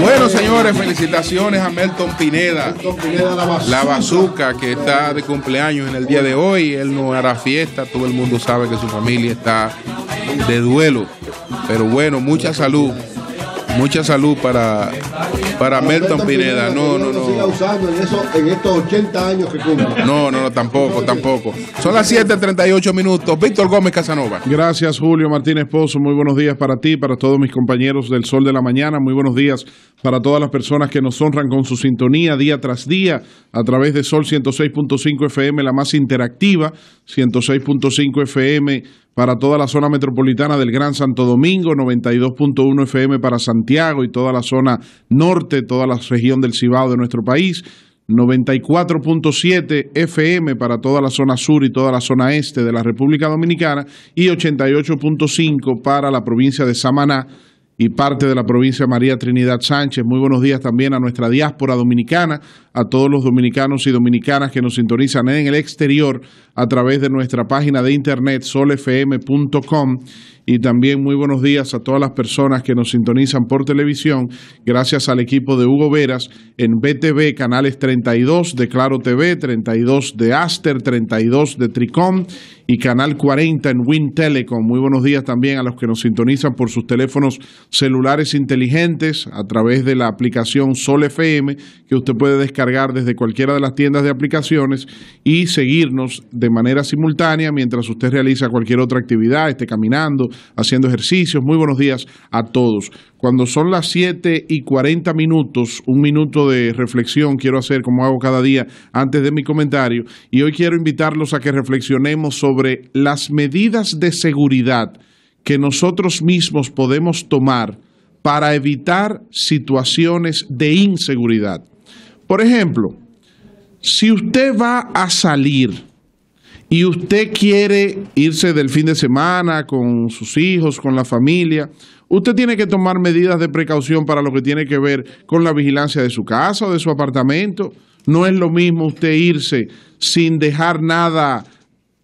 Bueno, señores, felicitaciones a Melton Pineda. la, bazooka que está de cumpleaños en el día de hoy. Él no hará fiesta, todo el mundo sabe que su familia está de duelo. Pero bueno, mucha salud Mucha salud para, para Melton, Pineda. No, no, no. Siga usando en, eso, en estos 80 años que cumple. No, no, no, tampoco, tampoco. Son las 7:38 minutos. Víctor Gómez Casanova. Gracias, Julio Martínez Pozo. Muy buenos días para ti, para todos mis compañeros del Sol de la Mañana. Muy buenos días para todas las personas que nos honran con su sintonía día tras día a través de Sol 106.5 FM, la más interactiva, 106.5 FM para toda la zona metropolitana del Gran Santo Domingo, 92.1 FM para Santiago y toda la zona norte, toda la región del Cibao de nuestro país, 94.7 FM para toda la zona sur y toda la zona este de la República Dominicana y 88.5 para la provincia de Samaná y parte de la provincia María Trinidad Sánchez. Muy buenos días también a nuestra diáspora dominicana, a todos los dominicanos y dominicanas que nos sintonizan en el exterior a través de nuestra página de internet solfm.com y también muy buenos días a todas las personas que nos sintonizan por televisión, gracias al equipo de Hugo Veras en BTV, canales 32 de Claro TV, 32 de Aster, 32 de Tricom y canal 40 en Win Telecom. Muy buenos días también a los que nos sintonizan por sus teléfonos celulares inteligentes a través de la aplicación Sol FM que usted puede descargar desde cualquiera de las tiendas de aplicaciones y seguirnos de manera simultánea mientras usted realiza cualquier otra actividad, esté caminando, haciendo ejercicios. Muy buenos días a todos. Cuando son las 7 y 40 minutos, un minuto de reflexión quiero hacer como hago cada día antes de mi comentario y hoy quiero invitarlos a que reflexionemos sobre las medidas de seguridad que nosotros mismos podemos tomar para evitar situaciones de inseguridad. Por ejemplo, si usted va a salir y usted quiere irse del fin de semana con sus hijos, con la familia, usted tiene que tomar medidas de precaución para lo que tiene que ver con la vigilancia de su casa o de su apartamento. No es lo mismo usted irse sin dejar nada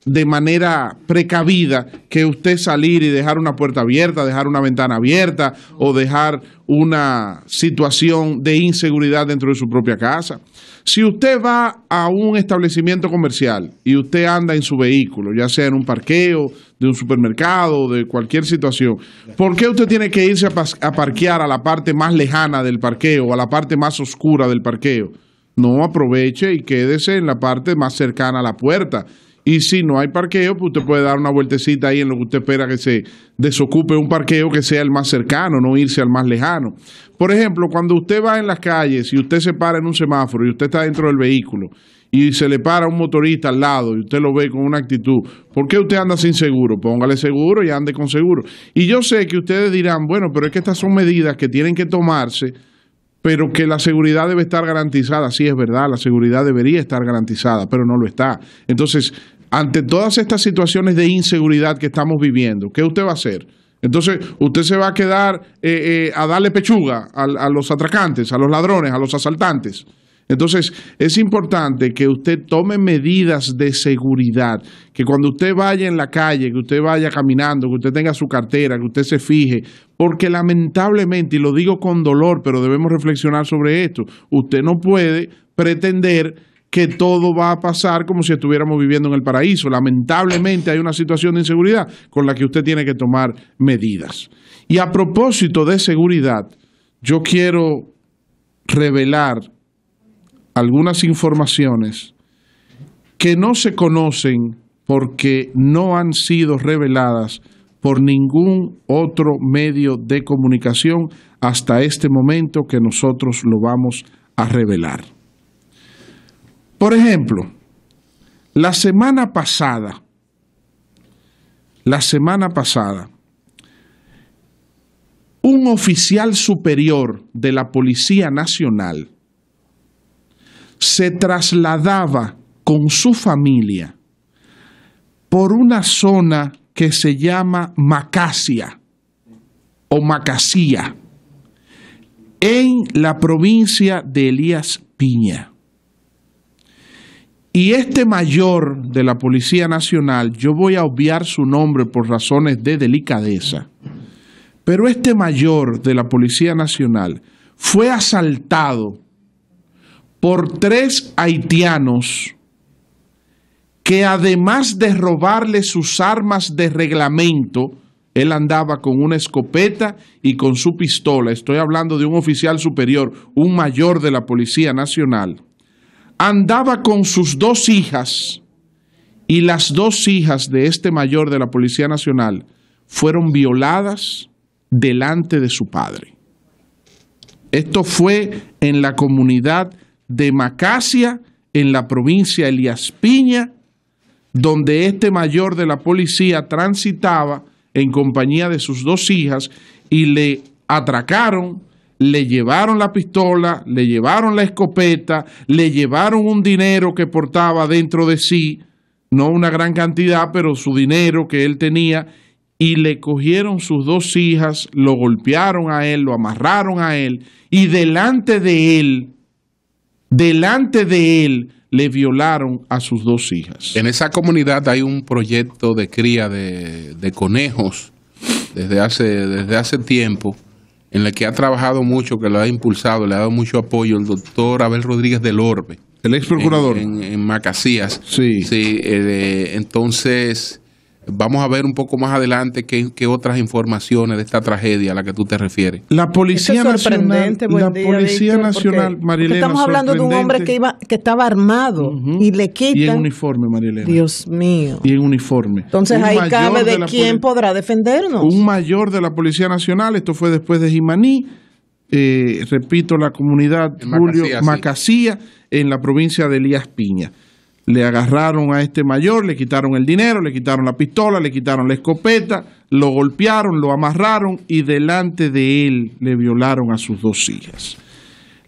de manera precavida que usted salir y dejar una puerta abierta, dejar una ventana abierta o dejar una situación de inseguridad dentro de su propia casa. Si usted va a un establecimiento comercial y usted anda en su vehículo, ya sea en un parqueo, de un supermercado, de cualquier situación, ¿por qué usted tiene que irse a, parquear a la parte más lejana del parqueo, o a la parte más oscura del parqueo? No aproveche y quédese en la parte más cercana a la puerta y si no hay parqueo, pues usted puede dar una vueltecita ahí en lo que usted espera que se desocupe un parqueo que sea el más cercano, no irse al más lejano. Por ejemplo, cuando usted va en las calles y usted se para en un semáforo y usted está dentro del vehículo y se le para un motorista al lado y usted lo ve con una actitud, ¿por qué usted anda sin seguro? Póngale seguro y ande con seguro. Y yo sé que ustedes dirán, bueno, pero es que estas son medidas que tienen que tomarse pero que la seguridad debe estar garantizada. Sí, es verdad, la seguridad debería estar garantizada, pero no lo está. Entonces, ante todas estas situaciones de inseguridad que estamos viviendo, ¿qué usted va a hacer? Entonces, usted se va a quedar eh, eh, a darle pechuga a, los atracantes, a los ladrones, a los asaltantes. Entonces, es importante que usted tome medidas de seguridad, que cuando usted vaya en la calle, que usted vaya caminando, que usted tenga su cartera, que usted se fije, porque lamentablemente, y lo digo con dolor, pero debemos reflexionar sobre esto, usted no puede pretender que todo va a pasar como si estuviéramos viviendo en el paraíso. Lamentablemente hay una situación de inseguridad con la que usted tiene que tomar medidas. Y a propósito de seguridad, yo quiero revelar algunas informaciones que no se conocen porque no han sido reveladas por ningún otro medio de comunicación hasta este momento que nosotros lo vamos a revelar. Por ejemplo, la semana pasada, la semana pasada, un oficial superior de la Policía Nacional se trasladaba con su familia por una zona que se llama Macasia o Macasía en la provincia de Elías Piña. Y este mayor de la Policía Nacional, yo voy a obviar su nombre por razones de delicadeza, pero este mayor de la Policía Nacional fue asaltado por tres haitianos que además de robarle sus armas de reglamento, él andaba con una escopeta y con su pistola. Estoy hablando de un oficial superior, un mayor de la Policía Nacional andaba con sus dos hijas y las dos hijas de este mayor de la Policía Nacional fueron violadas delante de su padre. Esto fue en la comunidad de Macasia, en la provincia de Elías Piña, donde este mayor de la policía transitaba en compañía de sus dos hijas y le atracaron, le llevaron la pistola, le llevaron la escopeta, le llevaron un dinero que portaba dentro de sí, no una gran cantidad, pero su dinero que él tenía, y le cogieron sus dos hijas, lo golpearon a él, lo amarraron a él, y delante de él, delante de él, le violaron a sus dos hijas. En esa comunidad hay un proyecto de cría de, conejos desde hace, desde hace tiempo en la que ha trabajado mucho, que lo ha impulsado, le ha dado mucho apoyo el doctor Abel Rodríguez del Orbe. El ex procurador. En, Macasías. Sí. sí eh, entonces, Vamos a ver un poco más adelante qué, otras informaciones de esta tragedia a la que tú te refieres. La Policía Nacional, la Policía Nacional, Marilena, Estamos hablando de un hombre que iba, que estaba armado y le quitan. Y en uniforme, Marilena. Dios mío. Y en uniforme. Entonces ahí cabe de, quién podrá defendernos. Un mayor de la Policía Nacional, esto fue después de Jimaní, eh, repito, la comunidad Julio Macasía, en la provincia de Elías Piña le agarraron a este mayor, le quitaron el dinero, le quitaron la pistola, le quitaron la escopeta, lo golpearon, lo amarraron y delante de él le violaron a sus dos hijas.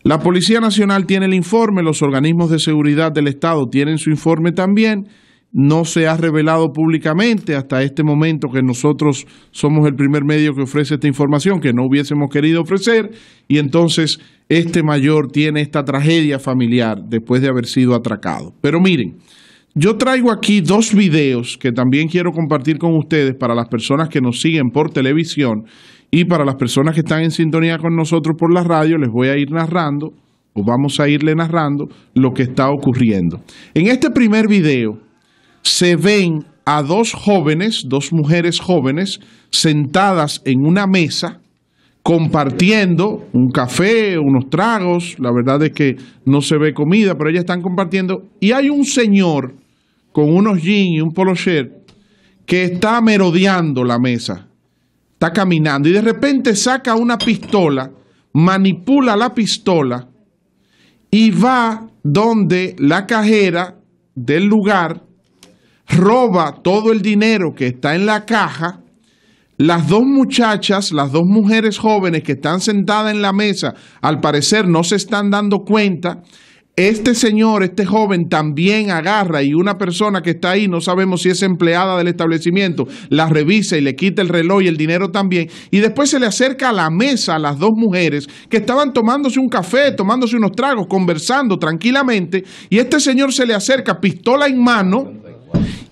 La Policía Nacional tiene el informe, los organismos de seguridad del Estado tienen su informe también no se ha revelado públicamente hasta este momento que nosotros somos el primer medio que ofrece esta información que no hubiésemos querido ofrecer y entonces este mayor tiene esta tragedia familiar después de haber sido atracado. Pero miren, yo traigo aquí dos videos que también quiero compartir con ustedes para las personas que nos siguen por televisión y para las personas que están en sintonía con nosotros por la radio, les voy a ir narrando o vamos a irle narrando lo que está ocurriendo. En este primer video se ven a dos jóvenes, dos mujeres jóvenes, sentadas en una mesa, compartiendo un café, unos tragos, la verdad es que no se ve comida, pero ellas están compartiendo, y hay un señor con unos jeans y un polo shirt que está merodeando la mesa, está caminando, y de repente saca una pistola, manipula la pistola, y va donde la cajera del lugar, roba todo el dinero que está en la caja, las dos muchachas, las dos mujeres jóvenes que están sentadas en la mesa, al parecer no se están dando cuenta. Este señor, este joven también agarra y una persona que está ahí, no sabemos si es empleada del establecimiento, la revisa y le quita el reloj y el dinero también. Y después se le acerca a la mesa a las dos mujeres que estaban tomándose un café, tomándose unos tragos, conversando tranquilamente. Y este señor se le acerca, pistola en mano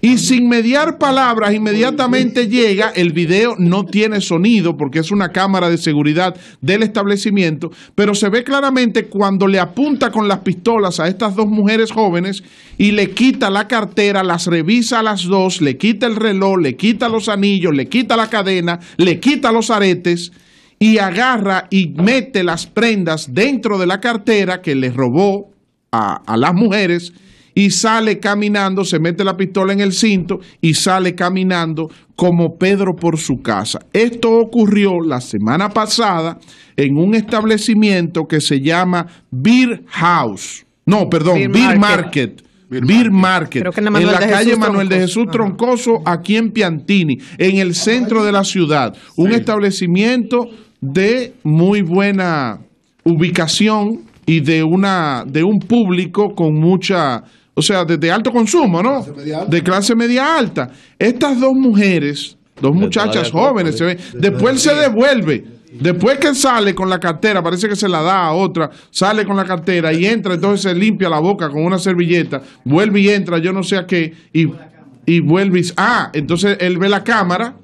y sin mediar palabras, inmediatamente llega, el video no tiene sonido porque es una cámara de seguridad del establecimiento, pero se ve claramente cuando le apunta con las pistolas a estas dos mujeres jóvenes y le quita la cartera, las revisa a las dos, le quita el reloj, le quita los anillos, le quita la cadena, le quita los aretes y agarra y mete las prendas dentro de la cartera que le robó a, a las mujeres y sale caminando, se mete la pistola en el cinto y sale caminando como Pedro por su casa. Esto ocurrió la semana pasada en un establecimiento que se llama Beer House. No, perdón, Beer, Market. Beer Market, en la, calle Manuel de Jesús Troncoso, aquí en Piantini, en el centro de la ciudad. Un establecimiento de muy buena ubicación y de, una, de un público con mucha o sea, de, alto consumo, ¿no? de clase media alta. Estas dos mujeres, dos muchachas jóvenes, se ven, después se devuelve. Después que sale con la cartera, parece que se la da a otra, sale con la cartera y entra, entonces se limpia la boca con una servilleta, vuelve y entra, yo no sé a qué, y, y vuelve y... Ah, entonces él ve la cámara,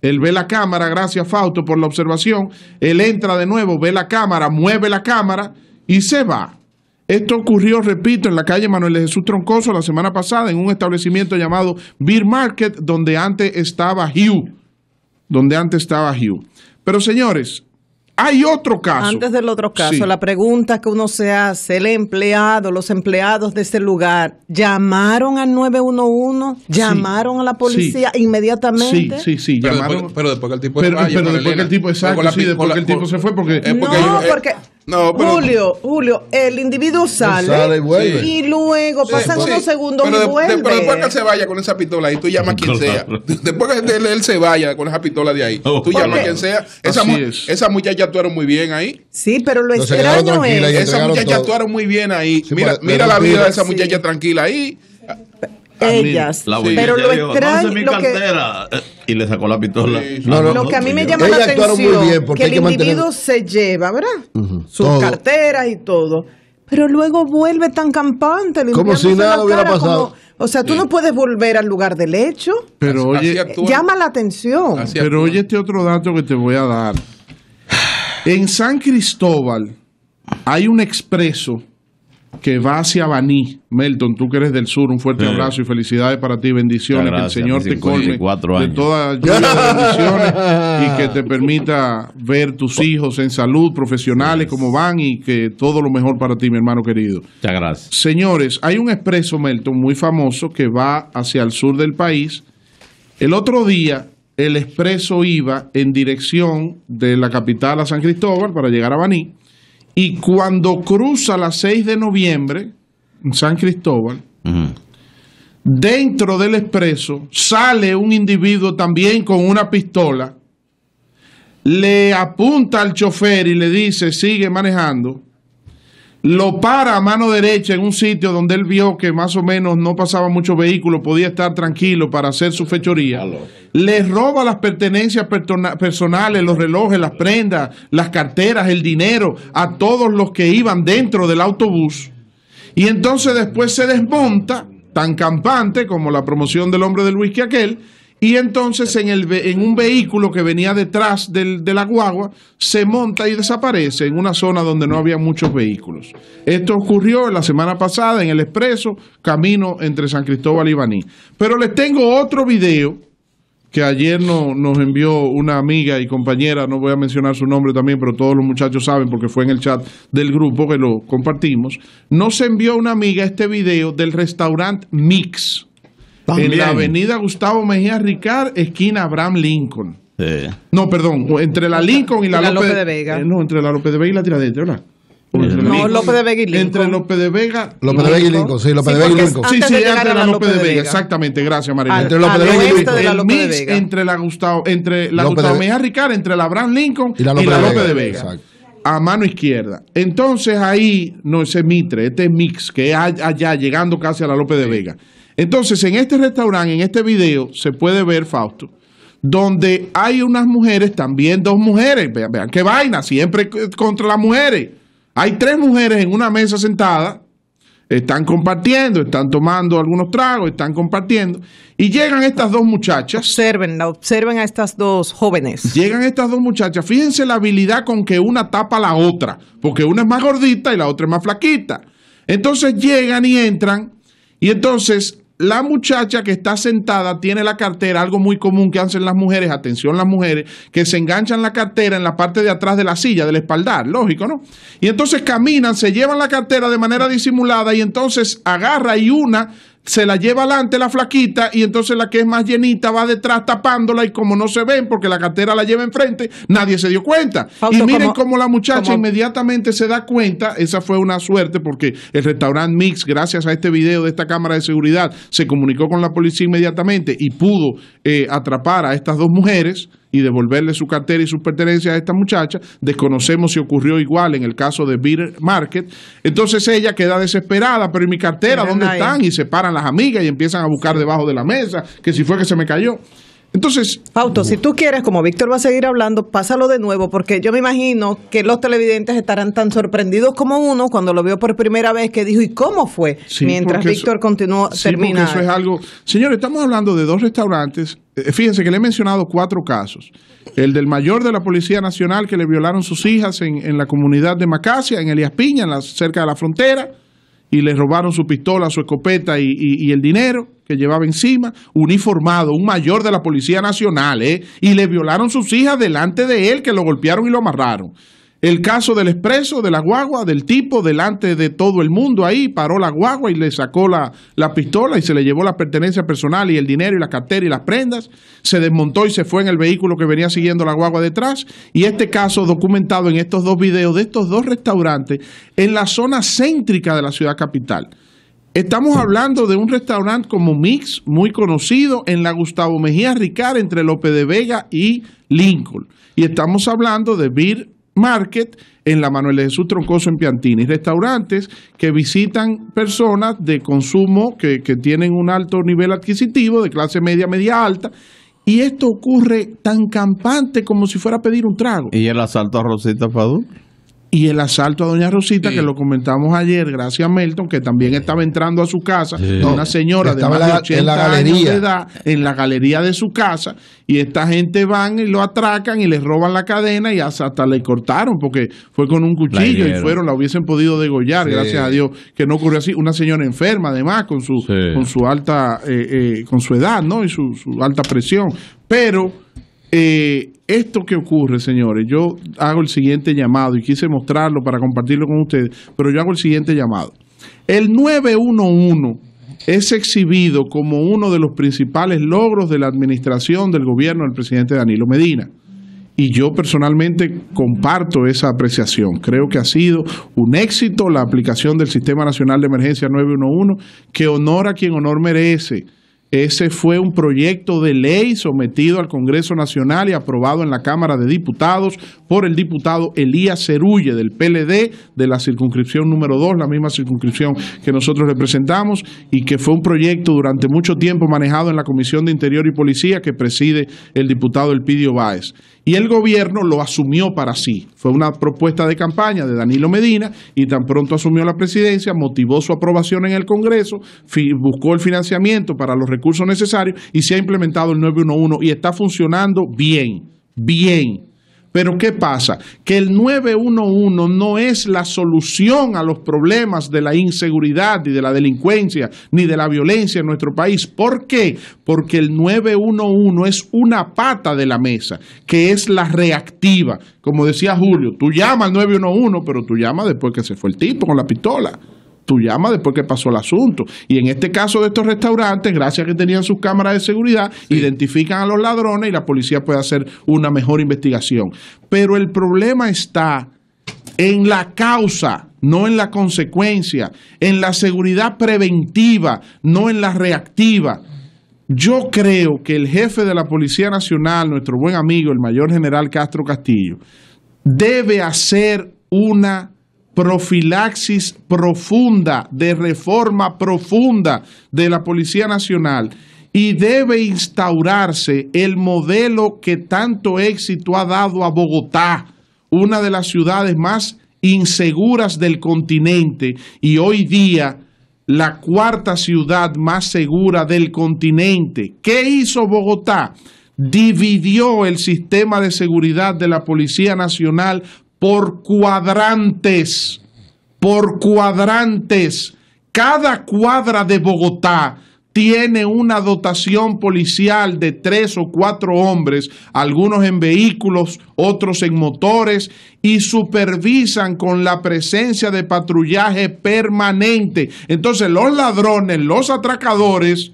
él ve la cámara, gracias Fausto por la observación, él entra de nuevo, ve la cámara, mueve la cámara y se va. Esto ocurrió, repito, en la calle Manuel de Jesús Troncoso la semana pasada en un establecimiento llamado Beer Market, donde antes estaba Hugh. Donde antes estaba Hugh. Pero señores, hay otro caso. Antes del otro caso, la pregunta que uno se hace, el empleado, los empleados de ese lugar, ¿llamaron al 911? ¿Llamaron a la policía inmediatamente? Sí, sí, sí, llamaron. pero después que el tipo se fue. Pero, después que el tipo, se fue porque... Eh, no, eh, porque Julio, Julio, el individuo sale, y, luego pasan unos segundos y vuelve. pero después que él se vaya con esa pistola ahí, tú llamas a quien sea. Después que él, se vaya con esa pistola de ahí, oh, tú llamas a quien sea. Esa, muchachas muchacha actuaron muy bien ahí. Sí, pero lo extraño es. Esa muchacha actuaron muy bien ahí. mira mira la vida de esa muchacha tranquila ahí ellas. pero lo extraño. Que, y le sacó la pistola. lo que a mí me llama la atención que el individuo se lleva, ¿verdad? Sus carteras y todo. Pero luego vuelve tan campante. Como si nada hubiera pasado. o sea, tú no puedes volver al lugar del hecho. Pero oye, llama la atención. Pero oye este otro dato que te voy a dar. En San Cristóbal hay un expreso que va hacia Baní. Melton, tú que eres del sur, un fuerte abrazo y felicidades para ti, bendiciones, que el Señor te colme de toda lluvia de bendiciones y que te permita ver tus hijos en salud, profesionales, como cómo van y que todo lo mejor para ti, mi hermano querido. Muchas gracias. Señores, hay un expreso, Melton, muy famoso que va hacia el sur del país. El otro día, el expreso iba en dirección de la capital a San Cristóbal para llegar a Baní y cuando cruza la 6 de noviembre en San Cristóbal, dentro del expreso sale un individuo también con una pistola, le apunta al chofer y le dice, sigue manejando lo para a mano derecha en un sitio donde él vio que más o menos no pasaba mucho vehículo, podía estar tranquilo para hacer su fechoría. Le roba las pertenencias personales, los relojes, las prendas, las carteras, el dinero a todos los que iban dentro del autobús. Y entonces después se desmonta, tan campante como la promoción del hombre del whisky aquel, y entonces en, el, en un vehículo que venía detrás del, de la guagua se monta y desaparece en una zona donde no había muchos vehículos. Esto ocurrió la semana pasada en el expreso camino entre San Cristóbal y Baní. Pero les tengo otro video que ayer nos envió una amiga y compañera, no voy a mencionar su nombre también, pero todos los muchachos saben porque fue en el chat del grupo que lo compartimos, nos envió una amiga este video del restaurante Mix en la avenida Gustavo Mejía Ricard, esquina Abraham Lincoln. No, perdón, entre la Lincoln y la, López, de Vega. no, entre la López de Vega y la Tiradentes, ¿verdad? no, López de Vega y Lincoln. Entre López de Vega. López de Vega y Lincoln, sí, López de Vega y Lincoln. Sí, sí, entre la López de Vega. Exactamente, gracias, María. Entre López de Vega y Lincoln. mix entre la Gustavo, entre la Gustavo Mejía Ricard, entre la Abraham Lincoln y la López, de Vega. A mano izquierda. Entonces ahí, no, ese Mitre, este mix que es allá, llegando casi a la López de Vega. Entonces, en este restaurante, en este video, se puede ver, Fausto, donde hay unas mujeres, también dos mujeres. Vean, qué vaina, siempre contra las mujeres. Hay tres mujeres en una mesa sentada, están compartiendo, están tomando algunos tragos, están compartiendo, y llegan estas dos muchachas. Observen, observen a estas dos jóvenes. Llegan estas dos muchachas, fíjense la habilidad con que una tapa a la otra, porque una es más gordita y la otra es más flaquita. Entonces llegan y entran, y entonces la muchacha que está sentada tiene la cartera, algo muy común que hacen las mujeres, atención las mujeres, que se enganchan la cartera en la parte de atrás de la silla, del espaldar, lógico, ¿no? Y entonces caminan, se llevan la cartera de manera disimulada y entonces agarra y una se la lleva adelante la flaquita y entonces la que es más llenita va detrás tapándola y como no se ven porque la cartera la lleva enfrente, nadie se dio cuenta. y miren cómo la muchacha inmediatamente se da cuenta, esa fue una suerte porque el restaurante Mix, gracias a este video de esta cámara de seguridad, se comunicó con la policía inmediatamente y pudo eh, atrapar a estas dos mujeres y devolverle su cartera y sus pertenencias a esta muchacha. Desconocemos si ocurrió igual en el caso de Beer Market. Entonces ella queda desesperada, pero ¿y mi cartera dónde están? Y se paran las amigas y empiezan a buscar debajo de la mesa, que si fue que se me cayó. Entonces. auto si tú quieres, como Víctor va a seguir hablando, pásalo de nuevo, porque yo me imagino que los televidentes estarán tan sorprendidos como uno cuando lo vio por primera vez, que dijo, ¿y cómo fue? Mientras Víctor continuó sí, terminando. eso es algo. Señores, estamos hablando de dos restaurantes eh, fíjense que le he mencionado cuatro casos. El del mayor de la Policía Nacional que le violaron sus hijas en, la comunidad de Macasia, en Elías Piña, cerca de la frontera, y le robaron su pistola, su escopeta y, y, el dinero que llevaba encima, uniformado, un mayor de la Policía Nacional, ¿eh? y le violaron sus hijas delante de él, que lo golpearon y lo amarraron. El caso del expreso, de la guagua, del tipo delante de todo el mundo ahí, paró la guagua y le sacó la, pistola y se le llevó la pertenencia personal y el dinero y la cartera y las prendas, se desmontó y se fue en el vehículo que venía siguiendo la guagua detrás. Y este caso documentado en estos dos videos de estos dos restaurantes en la zona céntrica de la ciudad capital. Estamos hablando de un restaurante como Mix, muy conocido en la Gustavo Mejía Ricard entre López de Vega y Lincoln. Y estamos hablando de Bir Market en la Manuel de Jesús Troncoso en Piantini. Restaurantes que visitan personas de consumo que, que tienen un alto nivel adquisitivo, de clase media, media alta, y esto ocurre tan campante como si fuera a pedir un trago. ¿Y el asalto a Rosita Padú y el asalto a Doña Rosita, que lo comentamos ayer, gracias a Melton, que también estaba entrando a su casa, una señora de más de 80 la galería. años de edad, en la galería de su casa, y esta gente van y lo atracan y les roban la cadena y hasta, le cortaron, porque fue con un cuchillo y fueron, la hubiesen podido degollar, gracias a Dios, que no ocurrió así. Una señora enferma, además, con su, con su alta, eh, eh, con su edad, ¿no? Y su, alta presión. Pero... Eh, esto que ocurre, señores, yo hago el siguiente llamado y quise mostrarlo para compartirlo con ustedes, pero yo hago el siguiente llamado. El 911 es exhibido como uno de los principales logros de la administración del gobierno del presidente Danilo Medina. Y yo personalmente comparto esa apreciación. Creo que ha sido un éxito la aplicación del Sistema Nacional de Emergencia 911, que honora a quien honor merece ese fue un proyecto de ley sometido al Congreso Nacional y aprobado en la Cámara de Diputados por el diputado Elías Cerulle del PLD de la circunscripción número 2, la misma circunscripción que nosotros representamos, y que fue un proyecto durante mucho tiempo manejado en la Comisión de Interior y Policía que preside el diputado Elpidio Báez y el gobierno lo asumió para sí. Fue una propuesta de campaña de Danilo Medina y tan pronto asumió la presidencia, motivó su aprobación en el Congreso, buscó el financiamiento para los recursos necesarios y se ha implementado el 911 y está funcionando bien, bien. Pero ¿qué pasa? Que el 911 no es la solución a los problemas de la inseguridad y de la delincuencia ni de la violencia en nuestro país. ¿Por qué? Porque el 911 es una pata de la mesa, que es la reactiva. Como decía Julio, tú llamas al 911, pero tú llamas después que se fue el tipo con la pistola tú llamas después que pasó el asunto. Y en este caso de estos restaurantes, gracias a que tenían sus cámaras de seguridad, identifican a los ladrones y la policía puede hacer una mejor investigación. Pero el problema está en la causa, no en la consecuencia, en la seguridad preventiva, no en la reactiva. Yo creo que el jefe de la Policía Nacional, nuestro buen amigo, el mayor general Castro Castillo, debe hacer una profilaxis profunda, de reforma profunda de la Policía Nacional y debe instaurarse el modelo que tanto éxito ha dado a Bogotá, una de las ciudades más inseguras del continente y hoy día la cuarta ciudad más segura del continente. ¿Qué hizo Bogotá? Dividió el sistema de seguridad de la Policía Nacional por cuadrantes, por cuadrantes. Cada cuadra de Bogotá tiene una dotación policial de tres o cuatro hombres, algunos en vehículos, otros en motores, y supervisan con la presencia de patrullaje permanente. Entonces los ladrones, los atracadores,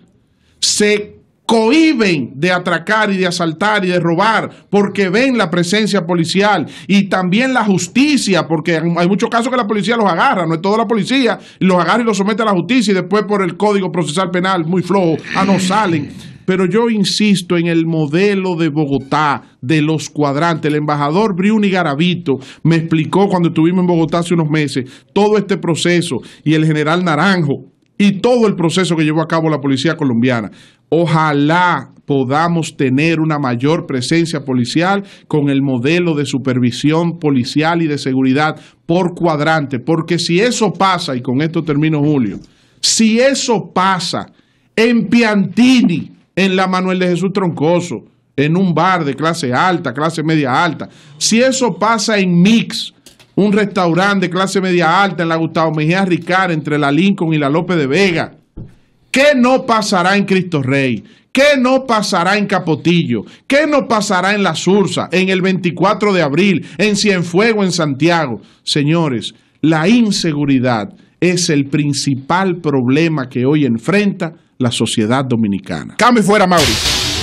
se cohiben de atracar y de asaltar y de robar porque ven la presencia policial y también la justicia, porque hay muchos casos que la policía los agarra, no es toda la policía, los agarra y los somete a la justicia y después por el código procesal penal muy flojo, a ah, no salen. Pero yo insisto en el modelo de Bogotá, de los cuadrantes. El embajador Bruni Garavito me explicó cuando estuvimos en Bogotá hace unos meses todo este proceso y el general Naranjo y todo el proceso que llevó a cabo la policía colombiana. Ojalá podamos tener una mayor presencia policial con el modelo de supervisión policial y de seguridad por cuadrante, porque si eso pasa, y con esto termino Julio, si eso pasa en Piantini, en la Manuel de Jesús Troncoso, en un bar de clase alta, clase media alta, si eso pasa en Mix, un restaurante de clase media alta en la Gustavo Mejía Ricard, entre la Lincoln y la López de Vega. ¿Qué no pasará en Cristo Rey? ¿Qué no pasará en Capotillo? ¿Qué no pasará en La Sursa, en el 24 de abril, en Cienfuego, en Santiago? Señores, la inseguridad es el principal problema que hoy enfrenta la sociedad dominicana. Cambio fuera, Mauricio.